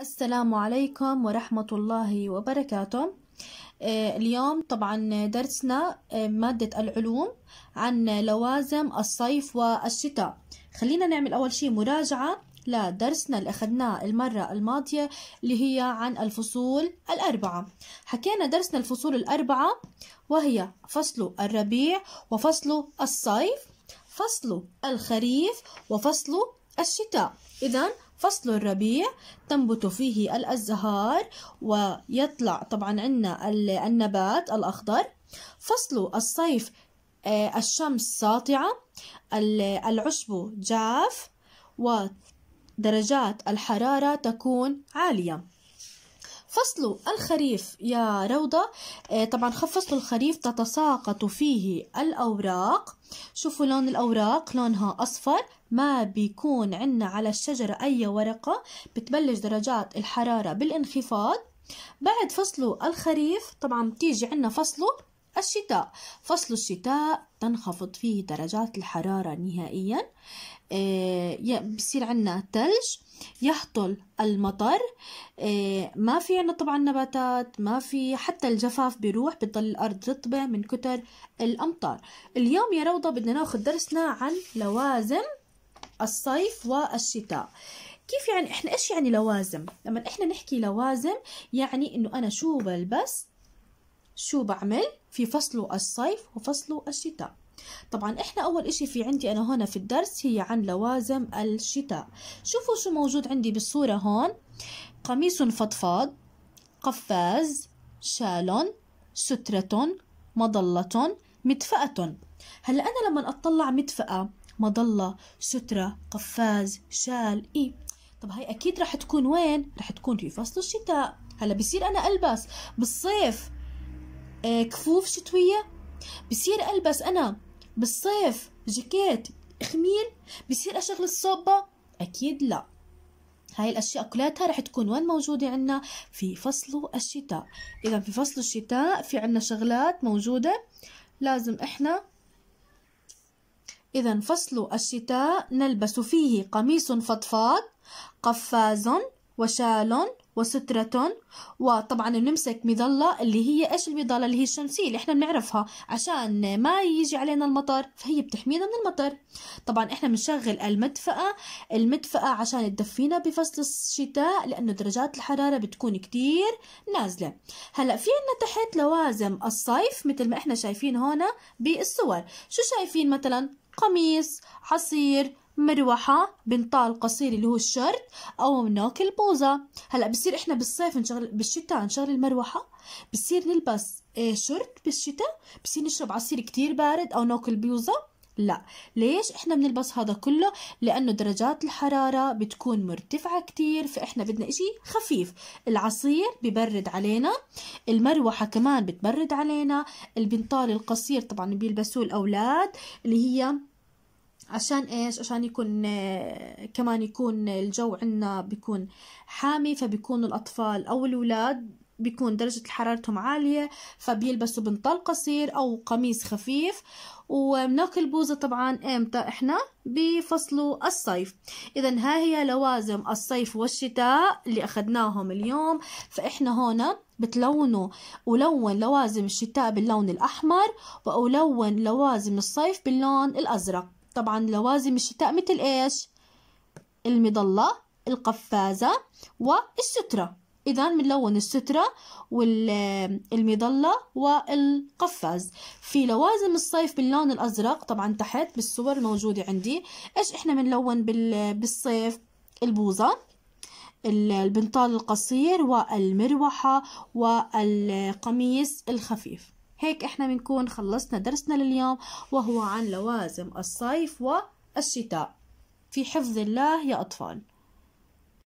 السلام عليكم ورحمة الله وبركاته آه، اليوم طبعا درسنا آه، مادة العلوم عن لوازم الصيف والشتاء خلينا نعمل أول شيء مراجعة لدرسنا اللي أخذناه المرة الماضية اللي هي عن الفصول الأربعة حكينا درسنا الفصول الأربعة وهي فصل الربيع وفصل الصيف فصل الخريف وفصل الشتاء إذا فصل الربيع تنبت فيه الأزهار ويطلع طبعا عندنا النبات الأخضر فصل الصيف آه، الشمس ساطعة العشب جاف ودرجات الحرارة تكون عالية فصل الخريف يا روضة آه، طبعا فصل الخريف تتساقط فيه الأوراق شوفوا لون الأوراق لونها أصفر ما بيكون عنا على الشجرة أي ورقة بتبلش درجات الحرارة بالانخفاض بعد فصله الخريف طبعا بتيجي عنا فصله الشتاء فصل الشتاء تنخفض فيه درجات الحرارة نهائيا آه، بصير عنا تلج يهطل المطر آه، ما في عنا طبعا نباتات ما في حتى الجفاف بيروح بتضل الأرض رطبة من كتر الأمطار اليوم يا روضة بدنا ناخذ درسنا عن لوازم الصيف والشتاء كيف يعني احنا ايش يعني لوازم لما احنا نحكي لوازم يعني انه انا شو بلبس شو بعمل في فصله الصيف وفصله الشتاء طبعا احنا اول اشي في عندي انا هنا في الدرس هي عن لوازم الشتاء شوفوا شو موجود عندي بالصورة هون قميص فضفاض قفاز شال سترة مظلة مدفأة هلا انا لما اطلع مدفأة مظلة سترة قفاز شال اي طب هاي اكيد رح تكون وين رح تكون في فصل الشتاء هلا بصير انا البس بالصيف آه، كفوف شتوية بصير ألبس أنا بالصيف جاكيت خميل بصير أشغل الصوبة أكيد لا هاي الأشياء كلها رح تكون وين موجودة عنا في فصل الشتاء إذا في فصل الشتاء في عنا شغلات موجودة لازم إحنا إذا فصل الشتاء نلبس فيه قميص فضفاض قفاز وشال وسترة وطبعا بنمسك مظلة اللي هي ايش المظلة اللي هي الشمسية اللي احنا بنعرفها عشان ما يجي علينا المطر فهي بتحمينا من المطر طبعا احنا بنشغل المدفأة المدفأة عشان تدفينا بفصل الشتاء لانه درجات الحرارة بتكون كتير نازلة هلا في عنا تحت لوازم الصيف مثل ما احنا شايفين هون بالصور شو شايفين مثلا قميص عصير مروحة بنطال قصير اللي هو الشرط أو منوك البوزة هلأ بصير إحنا بالصيف نشغل بالشتاء نشغل المروحة بصير نلبس آه، شرط بالشتاء بصير نشرب عصير كتير بارد أو ناكل بيوزة لا ليش احنا بنلبس هذا كله لانه درجات الحرارة بتكون مرتفعة كتير فاحنا بدنا اشي خفيف العصير ببرد علينا المروحة كمان بتبرد علينا البنطال القصير طبعا بيلبسوه الاولاد اللي هي عشان ايش عشان يكون آه، كمان يكون الجو عندنا بيكون حامي فبيكون الاطفال او الولاد بيكون درجة حرارتهم عالية فبيلبسوا بنطال قصير أو قميص خفيف وبناكل بوزة طبعا امتى احنا بفصل الصيف اذا ها هي لوازم الصيف والشتاء اللي اخذناهم اليوم فاحنا هون بتلونوا ألون لوازم الشتاء باللون الأحمر وألون لوازم الصيف باللون الأزرق طبعا لوازم الشتاء مثل إيش المظلة القفازة والسترة إذا بنلون السترة والمظلة والقفاز في لوازم الصيف باللون الأزرق طبعا تحت بالصور الموجودة عندي إيش إحنا بنلون بالصيف البوظة البنطال القصير والمروحة والقميص الخفيف هيك احنا بنكون خلصنا درسنا لليوم وهو عن لوازم الصيف والشتاء في حفظ الله يا أطفال